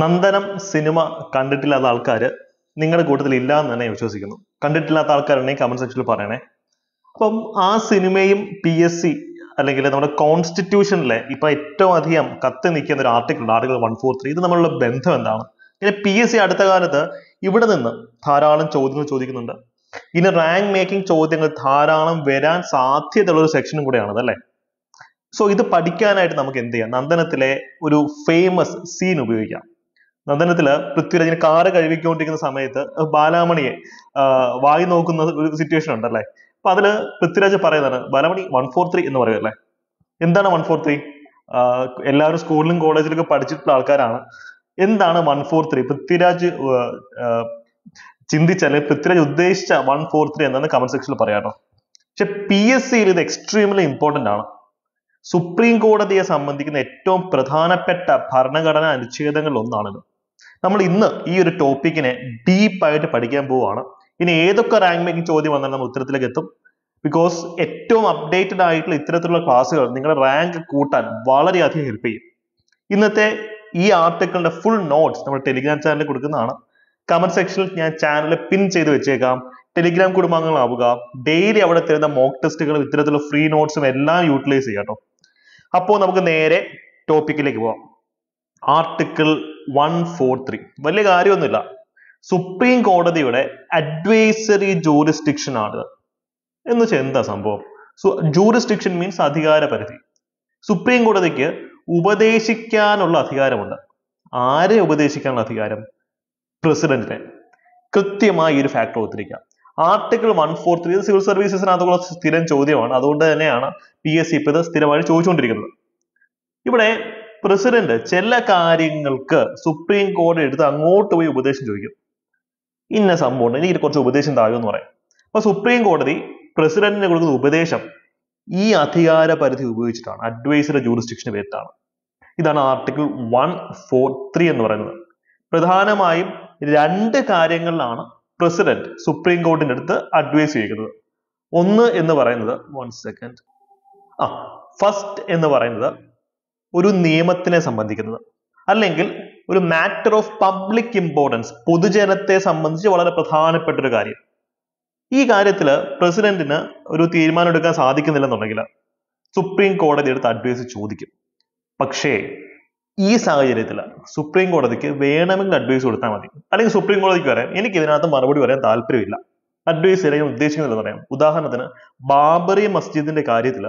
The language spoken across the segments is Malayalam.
നന്ദനം സിനിമ കണ്ടിട്ടില്ലാത്ത ആൾക്കാർ നിങ്ങളുടെ കൂട്ടത്തിൽ ഇല്ല എന്ന് തന്നെ വിശ്വസിക്കുന്നു കണ്ടിട്ടില്ലാത്ത ആൾക്കാരുണ്ടെങ്കിൽ കമന്റ് സെക്ഷനിൽ പറയണേ അപ്പം ആ സിനിമയും പി എസ് സി അല്ലെങ്കിൽ നമ്മുടെ കോൺസ്റ്റിറ്റ്യൂഷനിലെ ഇപ്പൊ ഏറ്റവും അധികം കത്ത് നിൽക്കുന്ന ഒരു article article one four three ഇത് നമ്മളുടെ ബന്ധം എന്താണ് പിന്നെ പി എസ് സി അടുത്ത കാലത്ത് ഇവിടെ നിന്ന് ധാരാളം ചോദ്യങ്ങൾ ചോദിക്കുന്നുണ്ട് ഇനി റാങ്ക് മേക്കിംഗ് ചോദ്യങ്ങൾ ധാരാളം വരാൻ സാധ്യതയുള്ള ഒരു സെക്ഷനും കൂടെയാണത് അല്ലേ സോ ഇത് പഠിക്കാനായിട്ട് നമുക്ക് എന്ത് ചെയ്യാം നന്ദനത്തിലെ ഒരു ഫേമസ് സീൻ ഉപയോഗിക്കാം നന്ദനത്തില് പൃഥ്വിരാജിന് കാറ് കഴുകിക്കൊണ്ടിരിക്കുന്ന സമയത്ത് ബാലാമണിയെ വായി നോക്കുന്ന ഒരു സിറ്റുവേഷൻ ഉണ്ടല്ലേ അപ്പൊ അതില് പൃഥ്വിരാജ് പറയുന്നതാണ് ബാലാമണി വൺ ഫോർ ത്രീ എന്ന് പറയും അല്ലേ എന്താണ് വൺ ഫോർ ത്രീ എല്ലാവരും സ്കൂളിലും ഒക്കെ പഠിച്ചിട്ടുള്ള ആൾക്കാരാണ് എന്താണ് വൺ ഫോർ ത്രീ പൃഥ്വിരാജ് ചിന്തിച്ചാൽ പൃഥ്വിരാജ് ഉദ്ദേശിച്ച വൺ ഫോർ ത്രീ എന്താണെന്ന് കമന്റ് സെക്ഷനിൽ പറയാട്ടോ പക്ഷെ പി എസ് സിയിൽ ഇത് എക്സ്ട്രീംലി ഇമ്പോർട്ടന്റ് ആണ് സുപ്രീം കോടതിയെ സംബന്ധിക്കുന്ന ഏറ്റവും പ്രധാനപ്പെട്ട ഭരണഘടനാ അനുച്ഛേദങ്ങളിൽ ഒന്നാണിത് നമ്മൾ ഇന്ന് ഈ ഒരു ടോപ്പിക്കിനെ ഡീപ്പായിട്ട് പഠിക്കാൻ പോവുകയാണ് ഇനി ഏതൊക്കെ റാങ്ക് മേക്കിംഗ് ചോദ്യം വന്നാലും നമ്മൾ ഉത്തരത്തിലേക്ക് എത്തും ബിക്കോസ് ഏറ്റവും അപ്ഡേറ്റഡ് ആയിട്ടുള്ള ഇത്തരത്തിലുള്ള ക്ലാസ്സുകൾ നിങ്ങളുടെ റാങ്ക് കൂട്ടാൻ വളരെയധികം ഹെൽപ്പ് ചെയ്യും ഇന്നത്തെ ഈ ആർട്ടിക്കിളിന്റെ ഫുൾ നോട്ട്സ് നമ്മുടെ ടെലിഗ്രാം ചാനലിൽ കൊടുക്കുന്നതാണ് കമന്റ് സെക്ഷനിൽ ഞാൻ ചാനൽ പിൻ ചെയ്ത് വെച്ചേക്കാം ടെലിഗ്രാം കുടുംബാംഗങ്ങളാവുക ഡെയിലി അവിടെ തരുന്ന മോക്ക് ടെസ്റ്റുകളും ഇത്തരത്തിലുള്ള ഫ്രീ നോട്ട്സും എല്ലാം യൂട്ടിലൈസ് ചെയ്യാം കേട്ടോ അപ്പോൾ നമുക്ക് നേരെ ടോപ്പിക്കിലേക്ക് പോവാം ആർട്ടിക്കിൾ വൺ ഫോർ ത്രീ വലിയ കാര്യമൊന്നുമില്ല സുപ്രീം കോടതിയുടെ അഡ്വൈസറി ജൂറിസ്ഡിക്ഷൻ ആണ് എന്ന് വെച്ചാൽ എന്താ സംഭവം ജൂറിസ്ഡിക്ഷൻ മീൻസ് അധികാരപരിധി സുപ്രീം കോടതിക്ക് ഉപദേശിക്കാനുള്ള അധികാരമുണ്ട് ആരെ ഉപദേശിക്കാനുള്ള അധികാരം പ്രസിഡന്റിനെ കൃത്യമായി ഈ ഒരു ഫാക്ടർ ഒത്തിരിക്കാം article one four three civil സർവീസസിനകത്തുള്ള സ്ഥിരം ചോദ്യമാണ് അതുകൊണ്ട് തന്നെയാണ് പി എസ് സി ഇത് സ്ഥിരമായി ചോദിച്ചുകൊണ്ടിരിക്കുന്നത് ഇവിടെ പ്രസിഡന്റ് ചില കാര്യങ്ങൾക്ക് സുപ്രീം കോടതി എടുത്ത് അങ്ങോട്ട് പോയി ഉപദേശം ചോദിക്കും ഇന്ന സംഭവം എനിക്ക് കുറച്ച് ഉപദേശം എന്ന് പറയാം അപ്പൊ സുപ്രീം കോടതി പ്രസിഡന്റിന് കൊടുക്കുന്ന ഉപദേശം ഈ അധികാര പരിധി ഉപയോഗിച്ചിട്ടാണ് അഡ്വൈസറി ജൂറിസ്ഡിക്ഷന് പേരിട്ടാണ് ഇതാണ് ആർട്ടിക്കിൾ വൺ ഫോർ ത്രീ എന്ന് പറയുന്നത് പ്രധാനമായും രണ്ട് കാര്യങ്ങളിലാണ് പ്രസിഡന്റ് സുപ്രീം കോടതിന്റെ അടുത്ത് അഡ്വൈസ് ചെയ്യുന്നത് ഒന്ന് എന്ന് പറയുന്നത് വൺ സെക്കൻഡ് ആ ഫസ്റ്റ് എന്ന് പറയുന്നത് ഒരു നിയമത്തിനെ സംബന്ധിക്കുന്നത് അല്ലെങ്കിൽ ഒരു മാറ്റർ ഓഫ് പബ്ലിക് ഇമ്പോർട്ടൻസ് പൊതുജനത്തെ സംബന്ധിച്ച് വളരെ പ്രധാനപ്പെട്ട ഒരു കാര്യം ഈ കാര്യത്തിൽ പ്രസിഡന്റിന് ഒരു തീരുമാനം എടുക്കാൻ സാധിക്കുന്നില്ലെന്നുണ്ടെങ്കിൽ സുപ്രീം കോടതി എടുത്ത് അഡ്വൈസ് ചോദിക്കും പക്ഷേ ഈ സാഹചര്യത്തിൽ സുപ്രീം കോടതിക്ക് വേണമെങ്കിൽ അഡ്വൈസ് കൊടുത്താൽ മതി അല്ലെങ്കിൽ സുപ്രീം കോടതിക്ക് പറയാം എനിക്ക് ഇതിനകത്ത് മറുപടി പറയാൻ താല്പര്യമില്ല അഡ്വൈസ് തരാൻ ഉദ്ദേശിക്കുന്നില്ലെന്ന് പറയാം ഉദാഹരണത്തിന് ബാബറി മസ്ജിദിന്റെ കാര്യത്തിൽ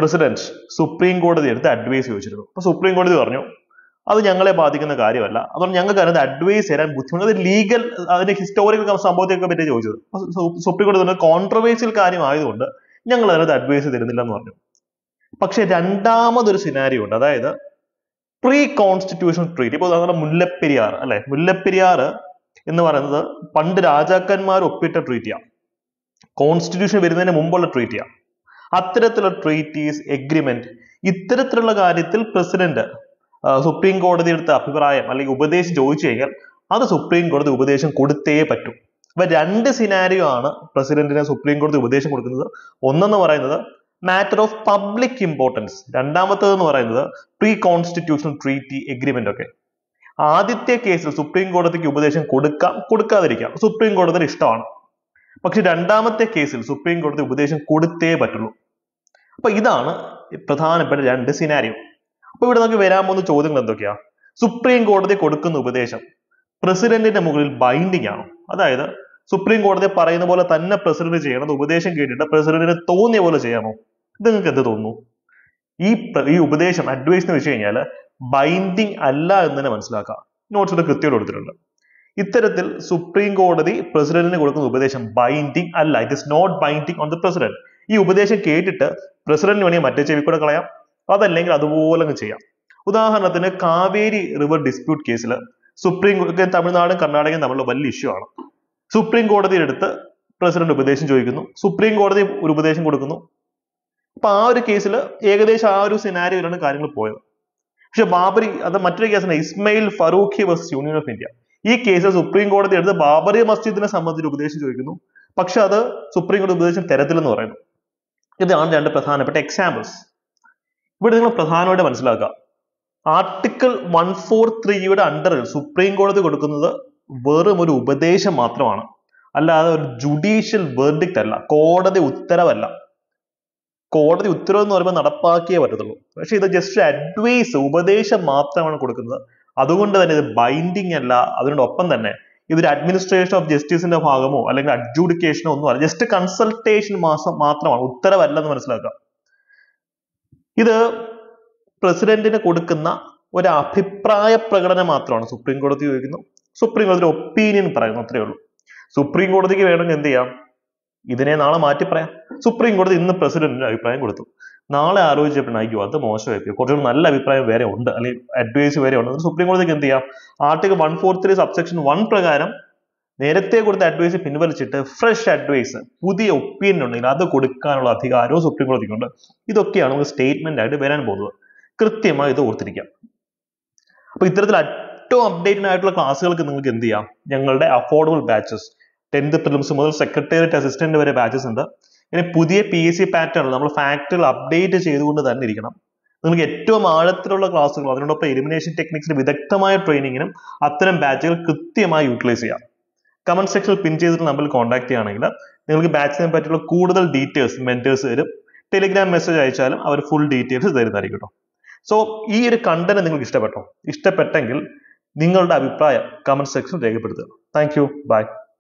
പ്രസിഡന്റ് സുപ്രീം കോടതി എടുത്ത് അഡ്വൈസ് ചോദിച്ചിരുന്നു അപ്പൊ സുപ്രീം കോടതി പറഞ്ഞു അത് ഞങ്ങളെ ബാധിക്കുന്ന കാര്യമല്ല അതുകൊണ്ട് ഞങ്ങൾക്ക് അതിനകത്ത് അഡ്വൈസ് തരാൻ ബുദ്ധിമുട്ട് അത് ലീഗൽ അതിന്റെ ഹിസ്റ്റോറിക്കൽ സംഭവത്തെയൊക്കെ പറ്റി ചോദിച്ചത് സുപ്രീം കോടതി പറഞ്ഞു കോൺട്രവേഴ്സ്യൽ കാര്യമായതുകൊണ്ട് ഞങ്ങൾ അതിനകത്ത് അഡ്വൈസ് തരുന്നില്ല എന്ന് പറഞ്ഞു പക്ഷെ രണ്ടാമതൊരു സിനാരിയോ ഉണ്ട് അതായത് പ്രീ കോൺസ്റ്റിറ്റ്യൂഷൻ ട്രീറ്റ് ഇപ്പോൾ നമ്മുടെ മുല്ലപ്പെരിയാർ അല്ലെ മുല്ലപ്പെരിയാർ എന്ന് പറയുന്നത് പണ്ട് രാജാക്കന്മാർ ഒപ്പിട്ട ട്രീറ്റിയാണ് കോൺസ്റ്റിറ്റ്യൂഷൻ വരുന്നതിന് മുമ്പുള്ള ട്രീറ്റിയാണ് അത്തരത്തിലുള്ള ട്രീറ്റീസ് എഗ്രിമെന്റ് ഇത്തരത്തിലുള്ള കാര്യത്തിൽ പ്രസിഡന്റ് സുപ്രീം കോടതി എടുത്ത അഭിപ്രായം അല്ലെങ്കിൽ ഉപദേശം ചോദിച്ചു കഴിഞ്ഞാൽ അത് സുപ്രീം കോടതി ഉപദേശം കൊടുത്തേ പറ്റൂ അപ്പൊ രണ്ട് സിനാരിയോ ആണ് പ്രസിഡന്റിനെ സുപ്രീം കോടതി ഉപദേശം കൊടുക്കുന്നത് ഒന്നെന്ന് പറയുന്നത് മാറ്റർ ഓഫ് പബ്ലിക് ഇമ്പോർട്ടൻസ് രണ്ടാമത്തേത് എന്ന് പറയുന്നത് പ്രീ കോൺസ്റ്റിറ്റ്യൂഷണൽ ട്രീറ്റി എഗ്രിമെന്റ് ഒക്കെ ആദ്യത്തെ കേസിൽ സുപ്രീം കോടതിക്ക് ഉപദേശം കൊടുക്കാം കൊടുക്കാതിരിക്കാം സുപ്രീം കോടതിയുടെ ഇഷ്ടമാണ് പക്ഷെ രണ്ടാമത്തെ കേസിൽ സുപ്രീം കോടതി ഉപദേശം കൊടുത്തേ പറ്റുള്ളൂ അപ്പൊ ഇതാണ് പ്രധാനപ്പെട്ട രണ്ട് സിനാരിയോ അപ്പൊ ഇവിടെ നമുക്ക് വരാൻ പോകുന്ന ചോദ്യങ്ങൾ എന്തൊക്കെയാ സുപ്രീം കോടതി കൊടുക്കുന്ന ഉപദേശം പ്രസിഡന്റിന്റെ മുകളിൽ ബൈൻഡിങ് ആണോ അതായത് സുപ്രീം കോടതി പറയുന്ന പോലെ തന്നെ പ്രസിഡന്റ് ചെയ്യണം ഉപദേശം കേട്ടിട്ട് പ്രസിഡന്റിന് തോന്നിയ പോലെ ചെയ്യാമോ ഇത് നിങ്ങൾക്ക് എന്ത് തോന്നുന്നു ഈ ഈ ഉപദേശം അഡ്വൈസ് എന്ന് വെച്ച് കഴിഞ്ഞാൽ ബൈൻഡിങ് അല്ല എന്ന് തന്നെ മനസ്സിലാക്കുക നോട്ട്സിൽ കൃത്യമായിട്ട് കൊടുത്തിട്ടുണ്ട് ഇത്തരത്തിൽ സുപ്രീം കോടതി പ്രസിഡന്റിന് കൊടുക്കുന്ന ഉപദേശം ബൈൻഡിങ് അല്ല it is not binding on the president ഈ ഉപദേശം കേട്ടിട്ട് പ്രസിഡന്റിന് വേണമെങ്കിൽ മറ്റേ ചെവി കൂടെ കളയാം അതല്ലെങ്കിൽ അതുപോലെ അങ്ങ് ചെയ്യാം ഉദാഹരണത്തിന് കാവേരി റിവർ ഡിസ്പ്യൂട്ട് കേസിൽ സുപ്രീം കോടതി തമിഴ്നാടും കർണാടകയും തമ്മിലുള്ള വലിയ ഇഷ്യൂ ആണ് സുപ്രീം കോടതിയുടെ അടുത്ത് പ്രസിഡന്റ് ഉപദേശം ചോദിക്കുന്നു സുപ്രീം കോടതി ഒരു ഉപദേശം കൊടുക്കുന്നു അപ്പൊ ആ ഒരു കേസിൽ ഏകദേശം ആ ഒരു സിനാരിയോയിലാണ് കാര്യങ്ങൾ പോയത് പക്ഷെ ബാബറി അത് മറ്റൊരു കേസാണ് Ismail Faruqui versus union of India ഈ കേസ് സുപ്രീം കോടതി എടുത്ത് ബാബറി മസ്ജിദിനെ സംബന്ധിച്ച് ഉപദേശം ചോദിക്കുന്നു പക്ഷെ അത് സുപ്രീം കോടതി ഉപദേശം തരത്തില്ലെന്ന് പറയുന്നു ഇതാണ് രണ്ട് പ്രധാനപ്പെട്ട എക്സാമ്പിൾസ് ഇവിടെ നിങ്ങൾ പ്രധാനമായിട്ട് മനസ്സിലാക്കുക ആർട്ടിക്കിൾ വൺ ഫോർ ത്രീയുടെ അണ്ടറിൽ സുപ്രീം കോടതി കൊടുക്കുന്നത് വെറും ഒരു ഉപദേശം മാത്രമാണ് അല്ലാതെ ഒരു ജുഡീഷ്യൽ വേർഡിക്റ്റ് അല്ല കോടതി ഉത്തരവല്ല കോടതി ഉത്തരവ് എന്ന് പറയുമ്പോൾ നടപ്പാക്കിയേ പറ്റത്തുള്ളൂ പക്ഷെ ഇത് ജസ്റ്റ് അഡ്വൈസ് ഉപദേശം മാത്രമാണ് കൊടുക്കുന്നത് അതുകൊണ്ട് തന്നെ ഇത് ബൈൻഡിങ് അല്ല അതിനോടൊപ്പം തന്നെ ഇതൊരു അഡ്മിനിസ്ട്രേഷൻ ഓഫ് ജസ്റ്റിസിന്റെ ഭാഗമോ അല്ലെങ്കിൽ അഡ്ജൂഡിക്കേഷനോ ഒന്നും അല്ല ജസ്റ്റ് കൺസൾട്ടേഷൻ മാസം മാത്രമാണ് ഉത്തരവല്ലെന്ന് മനസ്സിലാക്കുക ഇത് പ്രസിഡന്റിന് കൊടുക്കുന്ന ഒരു അഭിപ്രായ പ്രകടനം മാത്രമാണ് സുപ്രീം കോടതി ചോദിക്കുന്നു സുപ്രീം കോടതി ഒപ്പീനിയൻ പറയുന്നു അത്രയേ ഉള്ളൂ സുപ്രീം കോടതിക്ക് വേണമെങ്കിൽ എന്ത് ചെയ്യാം ഇതിനെ നാളെ മാറ്റി പറയാം സുപ്രീം കോടതി ഇന്ന് പ്രസിഡന്റിന് അഭിപ്രായം കൊടുത്തു നാളെ ആലോചിച്ചപ്പോഴായിരിക്കും അത് മോശമായിരിക്കും കുറച്ചുകൂടി നല്ല അഭിപ്രായം വരെ ഉണ്ട് അല്ലെങ്കിൽ അഡ്വൈസ് വരെ ഉണ്ട് സുപ്രീം കോടതിക്ക് എന്ത് ചെയ്യാം article one four three subsection one പ്രകാരം നേരത്തെ കൊടുത്ത അഡ്വൈസ് പിൻവലിച്ചിട്ട് ഫ്രഷ് അഡ്വൈസ് പുതിയ ഒപ്പീനിയൻ ഉണ്ടെങ്കിൽ അത് കൊടുക്കാനുള്ള അധികാരവും സുപ്രീം കോടതിക്കുണ്ട് ഇതൊക്കെയാണ് നമുക്ക് സ്റ്റേറ്റ്മെന്റ് ആയിട്ട് വരാൻ പോകുന്നത് കൃത്യമായി ഇത് ഓർത്തിരിക്കാം അപ്പൊ ഇത്തരത്തിൽ ഏറ്റവും അപ്ഡേറ്റഡ് ആയിട്ടുള്ള ക്ലാസ്സുകൾക്ക് നിങ്ങൾക്ക് എന്ത് ചെയ്യാം ഞങ്ങളുടെ അഫോർഡബിൾ ബാച്ചസ് ടെൻത്ത് പ്രിലിംസ് മുതൽ സെക്രട്ടേറിയറ്റ് അസിസ്റ്റന്റ് വരെ ബാച്ചസ് ഉണ്ട് ഇനി പുതിയ പി എസ് സി പാറ്റേൺ നമ്മൾ ഫാക്ടറിൽ അപ്ഡേറ്റ് ചെയ്തുകൊണ്ട് തന്നെ ഇരിക്കണം നിങ്ങൾക്ക് ഏറ്റവും ആഴത്തിലുള്ള ക്ലാസ്സുകൾ അതിനോടൊപ്പം എലിമിനേഷൻ ടെക്നിക്സിന് വിദഗ്ധമായ ട്രെയിനിങ്ങിനും അത്തരം ബാച്ചുകൾ കൃത്യമായി യൂട്ടിലൈസ് ചെയ്യാം കമന്റ് സെക്ഷനിൽ പിൻ ചെയ്തിട്ട് നമ്മൾ കോൺടാക്ട് ചെയ്യുകയാണെങ്കിൽ നിങ്ങൾക്ക് ബാച്ചിനെ പറ്റിയുള്ള കൂടുതൽ ഡീറ്റെയിൽസ് മെന്റേഴ്സ് വരും ടെലിഗ്രാം മെസ്സേജ് അയച്ചാലും അവർ ഫുൾ ഡീറ്റെയിൽസ് തരുന്നതായിരിക്കും കേട്ടോ സോ ഈ ഒരു കണ്ടന്റ് നിങ്ങൾക്ക് ഇഷ്ടപ്പെട്ടോ ഇഷ്ടപ്പെട്ടെങ്കിൽ നിങ്ങളുടെ അഭിപ്രായം കമന്റ് സെക്ഷൻ രേഖപ്പെടുത്തുക താങ്ക് യു ബൈ